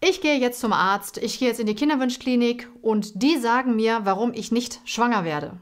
Ich gehe jetzt zum Arzt, ich gehe jetzt in die Kinderwunschklinik und die sagen mir, warum ich nicht schwanger werde.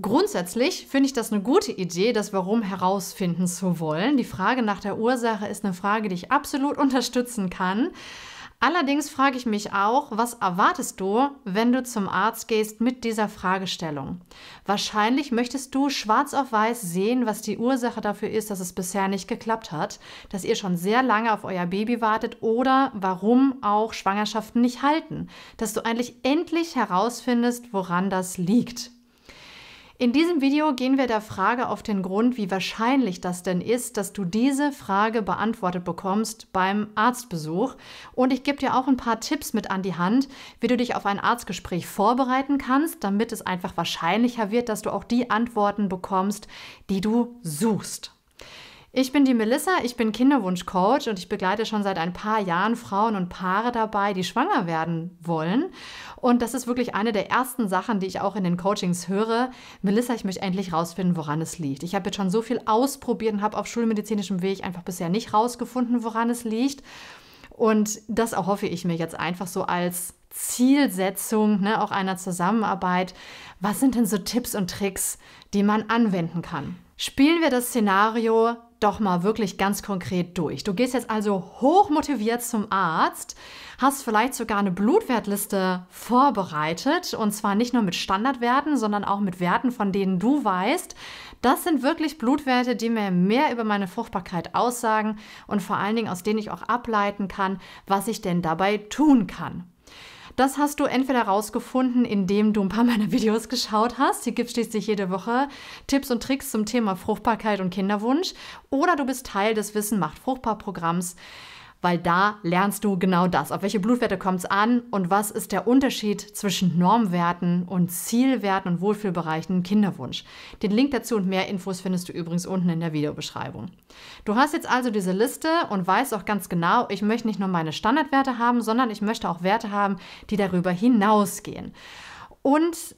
Grundsätzlich finde ich das eine gute Idee, das Warum herausfinden zu wollen. Die Frage nach der Ursache ist eine Frage, die ich absolut unterstützen kann. Allerdings frage ich mich auch, was erwartest du, wenn du zum Arzt gehst mit dieser Fragestellung? Wahrscheinlich möchtest du schwarz auf weiß sehen, was die Ursache dafür ist, dass es bisher nicht geklappt hat, dass ihr schon sehr lange auf euer Baby wartet oder warum auch Schwangerschaften nicht halten, dass du eigentlich endlich herausfindest, woran das liegt. In diesem Video gehen wir der Frage auf den Grund, wie wahrscheinlich das denn ist, dass du diese Frage beantwortet bekommst beim Arztbesuch. Und ich gebe dir auch ein paar Tipps mit an die Hand, wie du dich auf ein Arztgespräch vorbereiten kannst, damit es einfach wahrscheinlicher wird, dass du auch die Antworten bekommst, die du suchst. Ich bin die Melissa, ich bin Kinderwunschcoach und ich begleite schon seit ein paar Jahren Frauen und Paare dabei, die schwanger werden wollen. Und das ist wirklich eine der ersten Sachen, die ich auch in den Coachings höre. Melissa, ich möchte endlich rausfinden, woran es liegt. Ich habe jetzt schon so viel ausprobiert und habe auf schulmedizinischem Weg einfach bisher nicht rausgefunden, woran es liegt. Und das erhoffe ich mir jetzt einfach so als Zielsetzung, ne, auch einer Zusammenarbeit. Was sind denn so Tipps und Tricks, die man anwenden kann? Spielen wir das Szenario, doch mal wirklich ganz konkret durch. Du gehst jetzt also hochmotiviert zum Arzt, hast vielleicht sogar eine Blutwertliste vorbereitet und zwar nicht nur mit Standardwerten, sondern auch mit Werten, von denen du weißt, das sind wirklich Blutwerte, die mir mehr über meine Fruchtbarkeit aussagen und vor allen Dingen aus denen ich auch ableiten kann, was ich denn dabei tun kann. Das hast du entweder herausgefunden, indem du ein paar meiner Videos geschaut hast. Hier gibt es schließlich jede Woche Tipps und Tricks zum Thema Fruchtbarkeit und Kinderwunsch. Oder du bist Teil des Wissen macht Fruchtbar Programms weil da lernst du genau das. Auf welche Blutwerte kommt es an und was ist der Unterschied zwischen Normwerten und Zielwerten und Wohlfühlbereichen im Kinderwunsch? Den Link dazu und mehr Infos findest du übrigens unten in der Videobeschreibung. Du hast jetzt also diese Liste und weißt auch ganz genau, ich möchte nicht nur meine Standardwerte haben, sondern ich möchte auch Werte haben, die darüber hinausgehen. Und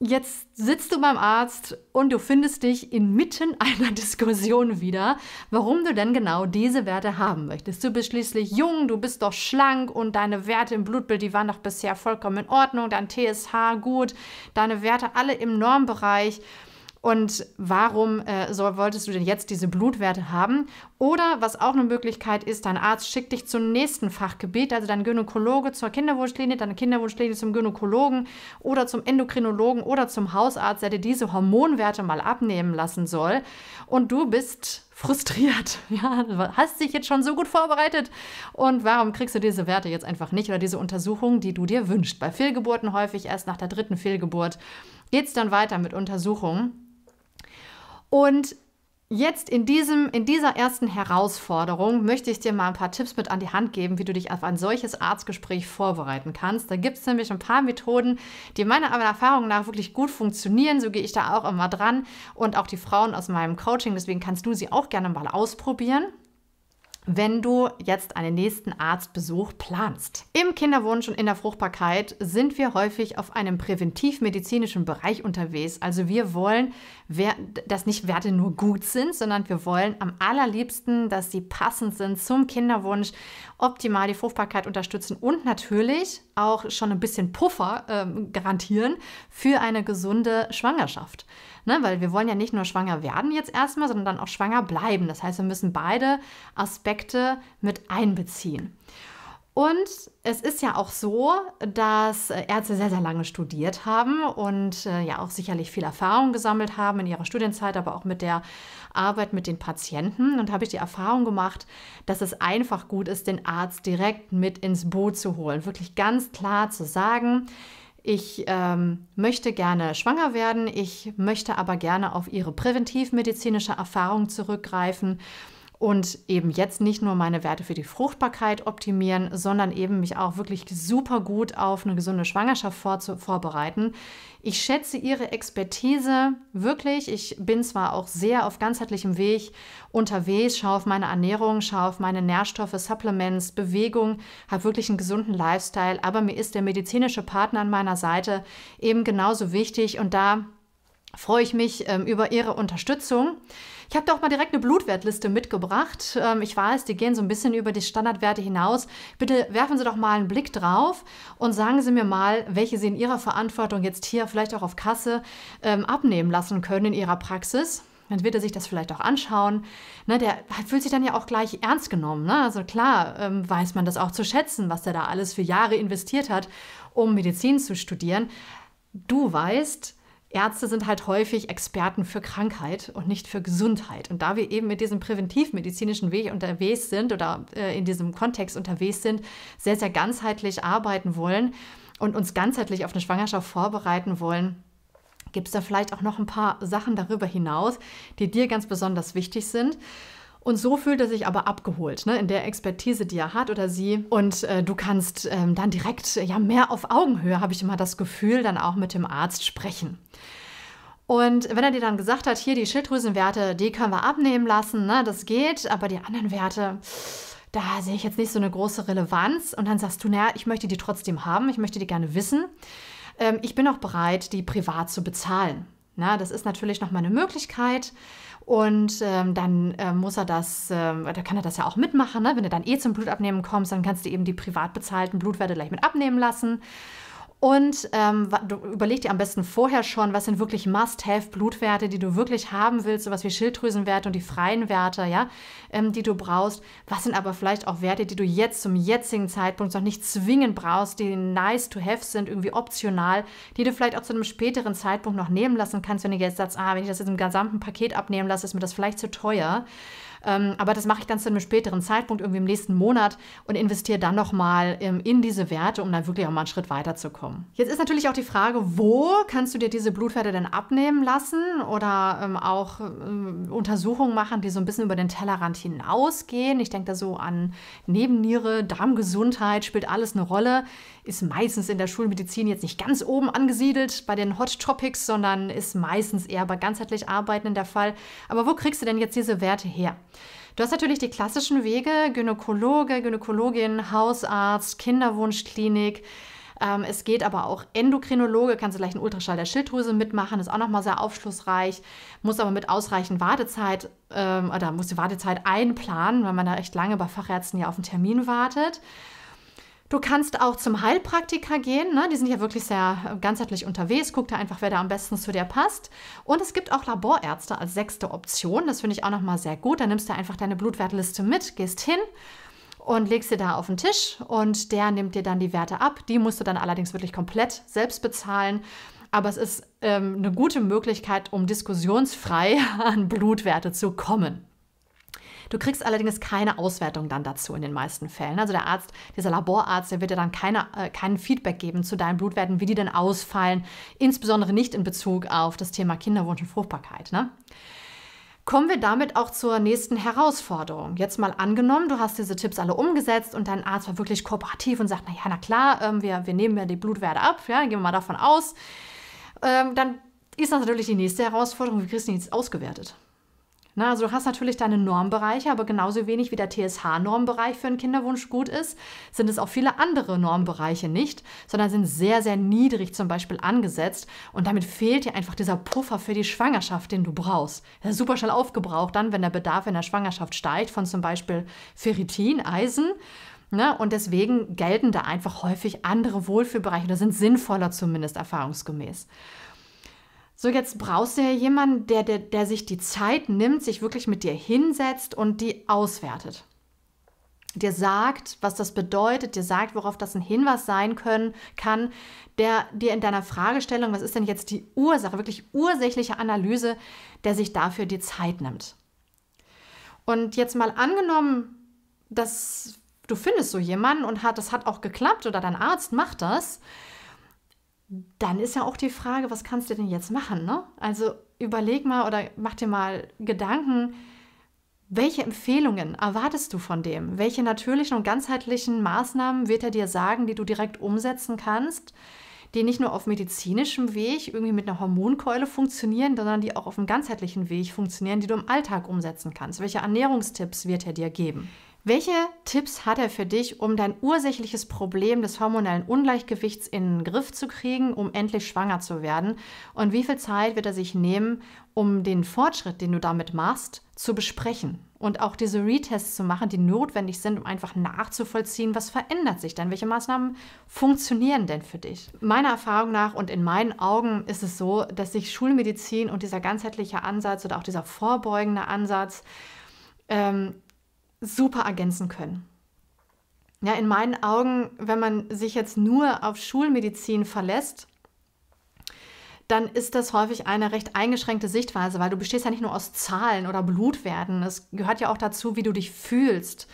Jetzt sitzt du beim Arzt und du findest dich inmitten einer Diskussion wieder, warum du denn genau diese Werte haben möchtest. Du bist schließlich jung, du bist doch schlank und deine Werte im Blutbild, die waren doch bisher vollkommen in Ordnung, dein TSH gut, deine Werte alle im Normbereich und warum äh, so, wolltest du denn jetzt diese Blutwerte haben? Oder was auch eine Möglichkeit ist, dein Arzt schickt dich zum nächsten Fachgebiet, also dein Gynäkologe zur Kinderwunschlinie, deine Kinderwunschlinie zum Gynäkologen oder zum Endokrinologen oder zum Hausarzt, der dir diese Hormonwerte mal abnehmen lassen soll. Und du bist frustriert. Ja, hast dich jetzt schon so gut vorbereitet und warum kriegst du diese Werte jetzt einfach nicht oder diese Untersuchungen, die du dir wünschst? Bei Fehlgeburten häufig erst nach der dritten Fehlgeburt geht es dann weiter mit Untersuchungen. Und Jetzt in, diesem, in dieser ersten Herausforderung möchte ich dir mal ein paar Tipps mit an die Hand geben, wie du dich auf ein solches Arztgespräch vorbereiten kannst. Da gibt es nämlich ein paar Methoden, die meiner Erfahrung nach wirklich gut funktionieren. So gehe ich da auch immer dran und auch die Frauen aus meinem Coaching. Deswegen kannst du sie auch gerne mal ausprobieren wenn du jetzt einen nächsten Arztbesuch planst. Im Kinderwunsch und in der Fruchtbarkeit sind wir häufig auf einem präventivmedizinischen Bereich unterwegs. Also wir wollen, dass nicht Werte nur gut sind, sondern wir wollen am allerliebsten, dass sie passend sind zum Kinderwunsch, optimal die Fruchtbarkeit unterstützen und natürlich auch schon ein bisschen Puffer äh, garantieren für eine gesunde Schwangerschaft. Ne? Weil wir wollen ja nicht nur schwanger werden jetzt erstmal, sondern dann auch schwanger bleiben. Das heißt, wir müssen beide Aspekte Aspekte mit einbeziehen. Und es ist ja auch so, dass äh, Ärzte sehr, sehr lange studiert haben und äh, ja auch sicherlich viel Erfahrung gesammelt haben in ihrer Studienzeit, aber auch mit der Arbeit mit den Patienten. Und habe ich die Erfahrung gemacht, dass es einfach gut ist, den Arzt direkt mit ins Boot zu holen. Wirklich ganz klar zu sagen, ich ähm, möchte gerne schwanger werden, ich möchte aber gerne auf Ihre präventivmedizinische Erfahrung zurückgreifen und eben jetzt nicht nur meine Werte für die Fruchtbarkeit optimieren, sondern eben mich auch wirklich super gut auf eine gesunde Schwangerschaft vorbereiten. Ich schätze Ihre Expertise wirklich. Ich bin zwar auch sehr auf ganzheitlichem Weg unterwegs, schaue auf meine Ernährung, schaue auf meine Nährstoffe, Supplements, Bewegung, habe wirklich einen gesunden Lifestyle, aber mir ist der medizinische Partner an meiner Seite eben genauso wichtig und da freue ich mich ähm, über Ihre Unterstützung. Ich habe da auch mal direkt eine Blutwertliste mitgebracht. Ähm, ich weiß, die gehen so ein bisschen über die Standardwerte hinaus. Bitte werfen Sie doch mal einen Blick drauf und sagen Sie mir mal, welche Sie in Ihrer Verantwortung jetzt hier vielleicht auch auf Kasse ähm, abnehmen lassen können in Ihrer Praxis. Dann wird er sich das vielleicht auch anschauen. Ne, der fühlt sich dann ja auch gleich ernst genommen. Ne? Also klar ähm, weiß man das auch zu schätzen, was der da alles für Jahre investiert hat, um Medizin zu studieren. Du weißt, Ärzte sind halt häufig Experten für Krankheit und nicht für Gesundheit. Und da wir eben mit diesem präventivmedizinischen Weg unterwegs sind oder äh, in diesem Kontext unterwegs sind, sehr, sehr ganzheitlich arbeiten wollen und uns ganzheitlich auf eine Schwangerschaft vorbereiten wollen, gibt es da vielleicht auch noch ein paar Sachen darüber hinaus, die dir ganz besonders wichtig sind. Und so fühlt er sich aber abgeholt, ne, in der Expertise, die er hat oder sie. Und äh, du kannst ähm, dann direkt, äh, ja, mehr auf Augenhöhe, habe ich immer das Gefühl, dann auch mit dem Arzt sprechen. Und wenn er dir dann gesagt hat, hier die Schilddrüsenwerte, die können wir abnehmen lassen, ne, das geht, aber die anderen Werte, da sehe ich jetzt nicht so eine große Relevanz. Und dann sagst du, naja, ich möchte die trotzdem haben, ich möchte die gerne wissen. Ähm, ich bin auch bereit, die privat zu bezahlen. Na, das ist natürlich nochmal eine Möglichkeit. Und ähm, dann äh, muss er das, äh, da kann er das ja auch mitmachen. Ne? Wenn du dann eh zum Blutabnehmen kommst, dann kannst du eben die privat bezahlten Blutwerte gleich mit abnehmen lassen. Und ähm, überleg dir am besten vorher schon, was sind wirklich Must-Have-Blutwerte, die du wirklich haben willst, sowas wie Schilddrüsenwerte und die freien Werte, ja, ähm, die du brauchst. Was sind aber vielleicht auch Werte, die du jetzt zum jetzigen Zeitpunkt noch nicht zwingend brauchst, die nice to have sind, irgendwie optional, die du vielleicht auch zu einem späteren Zeitpunkt noch nehmen lassen kannst, wenn du jetzt sagst, ah, wenn ich das jetzt im gesamten Paket abnehmen lasse, ist mir das vielleicht zu teuer. Ähm, aber das mache ich dann zu einem späteren Zeitpunkt, irgendwie im nächsten Monat und investiere dann nochmal ähm, in diese Werte, um dann wirklich auch mal einen Schritt weiterzukommen. Jetzt ist natürlich auch die Frage, wo kannst du dir diese Blutwerte denn abnehmen lassen oder ähm, auch ähm, Untersuchungen machen, die so ein bisschen über den Tellerrand hinausgehen. Ich denke da so an Nebenniere, Darmgesundheit, spielt alles eine Rolle. Ist meistens in der Schulmedizin jetzt nicht ganz oben angesiedelt bei den Hot Topics, sondern ist meistens eher bei ganzheitlich Arbeitenden der Fall. Aber wo kriegst du denn jetzt diese Werte her? Du hast natürlich die klassischen Wege, Gynäkologe, Gynäkologin, Hausarzt, Kinderwunschklinik. Ähm, es geht aber auch Endokrinologe, kannst du gleich einen Ultraschall der Schilddrüse mitmachen, ist auch nochmal sehr aufschlussreich, muss aber mit ausreichend Wartezeit ähm, oder muss die Wartezeit einplanen, weil man da echt lange bei Fachärzten ja auf einen Termin wartet. Du kannst auch zum Heilpraktiker gehen. Ne? Die sind ja wirklich sehr äh, ganzheitlich unterwegs. Guck da einfach, wer da am besten zu dir passt. Und es gibt auch Laborärzte als sechste Option. Das finde ich auch nochmal sehr gut. Da nimmst du einfach deine Blutwertliste mit, gehst hin und legst sie da auf den Tisch und der nimmt dir dann die Werte ab. Die musst du dann allerdings wirklich komplett selbst bezahlen. Aber es ist ähm, eine gute Möglichkeit, um diskussionsfrei an Blutwerte zu kommen. Du kriegst allerdings keine Auswertung dann dazu in den meisten Fällen. Also der Arzt, dieser Laborarzt, der wird dir dann keine, äh, keinen Feedback geben zu deinen Blutwerten, wie die denn ausfallen, insbesondere nicht in Bezug auf das Thema Kinderwunsch und Fruchtbarkeit. Ne? Kommen wir damit auch zur nächsten Herausforderung. Jetzt mal angenommen, du hast diese Tipps alle umgesetzt und dein Arzt war wirklich kooperativ und sagt, naja, na klar, ähm, wir, wir nehmen ja die Blutwerte ab, ja, gehen wir mal davon aus. Ähm, dann ist das natürlich die nächste Herausforderung, wie kriegst du die jetzt ausgewertet? Na, ne, also du hast natürlich deine Normbereiche, aber genauso wenig wie der TSH-Normbereich für einen Kinderwunsch gut ist, sind es auch viele andere Normbereiche nicht, sondern sind sehr, sehr niedrig zum Beispiel angesetzt. Und damit fehlt dir einfach dieser Puffer für die Schwangerschaft, den du brauchst. Das ist super schnell aufgebraucht dann, wenn der Bedarf in der Schwangerschaft steigt von zum Beispiel Ferritin, Eisen. Ne? Und deswegen gelten da einfach häufig andere Wohlfühlbereiche oder sind sinnvoller zumindest erfahrungsgemäß so jetzt brauchst du ja jemanden, der, der, der sich die Zeit nimmt, sich wirklich mit dir hinsetzt und die auswertet. Dir sagt, was das bedeutet, dir sagt, worauf das ein Hinweis sein können kann, der dir in deiner Fragestellung, was ist denn jetzt die Ursache, wirklich ursächliche Analyse, der sich dafür die Zeit nimmt. Und jetzt mal angenommen, dass du findest so jemanden und hat, das hat auch geklappt oder dein Arzt macht das, dann ist ja auch die Frage, was kannst du denn jetzt machen? Ne? Also überleg mal oder mach dir mal Gedanken, welche Empfehlungen erwartest du von dem? Welche natürlichen und ganzheitlichen Maßnahmen wird er dir sagen, die du direkt umsetzen kannst, die nicht nur auf medizinischem Weg irgendwie mit einer Hormonkeule funktionieren, sondern die auch auf einem ganzheitlichen Weg funktionieren, die du im Alltag umsetzen kannst? Welche Ernährungstipps wird er dir geben? Welche Tipps hat er für dich, um dein ursächliches Problem des hormonellen Ungleichgewichts in den Griff zu kriegen, um endlich schwanger zu werden? Und wie viel Zeit wird er sich nehmen, um den Fortschritt, den du damit machst, zu besprechen? Und auch diese Retests zu machen, die notwendig sind, um einfach nachzuvollziehen, was verändert sich denn? Welche Maßnahmen funktionieren denn für dich? Meiner Erfahrung nach und in meinen Augen ist es so, dass sich Schulmedizin und dieser ganzheitliche Ansatz oder auch dieser vorbeugende Ansatz ähm, super ergänzen können. Ja, in meinen Augen, wenn man sich jetzt nur auf Schulmedizin verlässt, dann ist das häufig eine recht eingeschränkte Sichtweise, weil du bestehst ja nicht nur aus Zahlen oder Blutwerten. Es gehört ja auch dazu, wie du dich fühlst,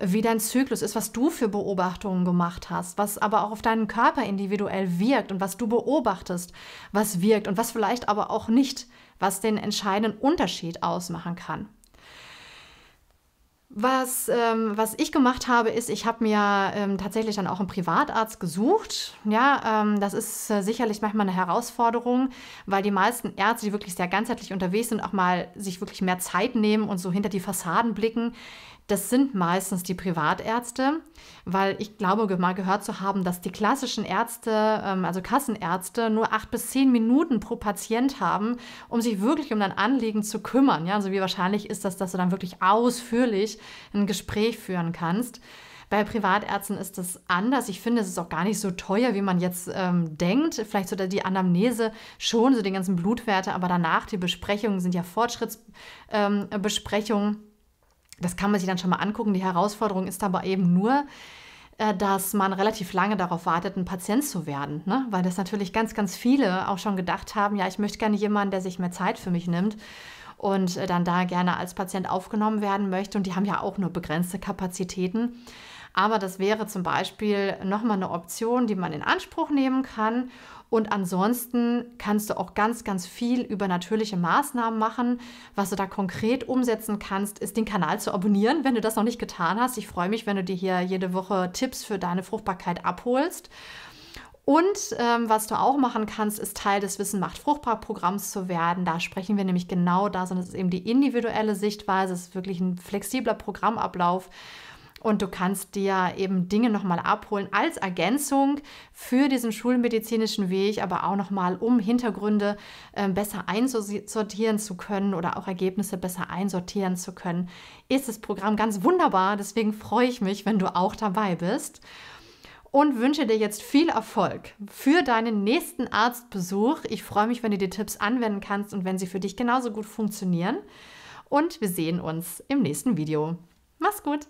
wie dein Zyklus ist, was du für Beobachtungen gemacht hast, was aber auch auf deinen Körper individuell wirkt und was du beobachtest, was wirkt und was vielleicht aber auch nicht, was den entscheidenden Unterschied ausmachen kann. Was, ähm, was ich gemacht habe, ist, ich habe mir ähm, tatsächlich dann auch einen Privatarzt gesucht. Ja, ähm, das ist äh, sicherlich manchmal eine Herausforderung, weil die meisten Ärzte, die wirklich sehr ganzheitlich unterwegs sind, auch mal sich wirklich mehr Zeit nehmen und so hinter die Fassaden blicken das sind meistens die Privatärzte, weil ich glaube mal gehört zu haben, dass die klassischen Ärzte, ähm, also Kassenärzte, nur acht bis zehn Minuten pro Patient haben, um sich wirklich um dein Anliegen zu kümmern. Ja, also wie wahrscheinlich ist das, dass du dann wirklich ausführlich ein Gespräch führen kannst. Bei Privatärzten ist das anders. Ich finde, es ist auch gar nicht so teuer, wie man jetzt ähm, denkt. Vielleicht so die Anamnese schon, so die ganzen Blutwerte, aber danach die Besprechungen sind ja Fortschrittsbesprechungen. Ähm, das kann man sich dann schon mal angucken. Die Herausforderung ist aber eben nur, äh, dass man relativ lange darauf wartet, ein Patient zu werden. Ne? Weil das natürlich ganz, ganz viele auch schon gedacht haben, ja, ich möchte gerne jemanden, der sich mehr Zeit für mich nimmt und äh, dann da gerne als Patient aufgenommen werden möchte. Und die haben ja auch nur begrenzte Kapazitäten. Aber das wäre zum Beispiel nochmal eine Option, die man in Anspruch nehmen kann und ansonsten kannst du auch ganz, ganz viel über natürliche Maßnahmen machen. Was du da konkret umsetzen kannst, ist den Kanal zu abonnieren, wenn du das noch nicht getan hast. Ich freue mich, wenn du dir hier jede Woche Tipps für deine Fruchtbarkeit abholst. Und ähm, was du auch machen kannst, ist Teil des Wissen macht fruchtbar Programms zu werden. Da sprechen wir nämlich genau das und es ist eben die individuelle Sichtweise. Es ist wirklich ein flexibler Programmablauf, und du kannst dir eben Dinge nochmal abholen als Ergänzung für diesen schulmedizinischen Weg, aber auch nochmal, um Hintergründe ähm, besser einsortieren zu können oder auch Ergebnisse besser einsortieren zu können, ist das Programm ganz wunderbar. Deswegen freue ich mich, wenn du auch dabei bist und wünsche dir jetzt viel Erfolg für deinen nächsten Arztbesuch. Ich freue mich, wenn du die Tipps anwenden kannst und wenn sie für dich genauso gut funktionieren. Und wir sehen uns im nächsten Video. Mach's gut!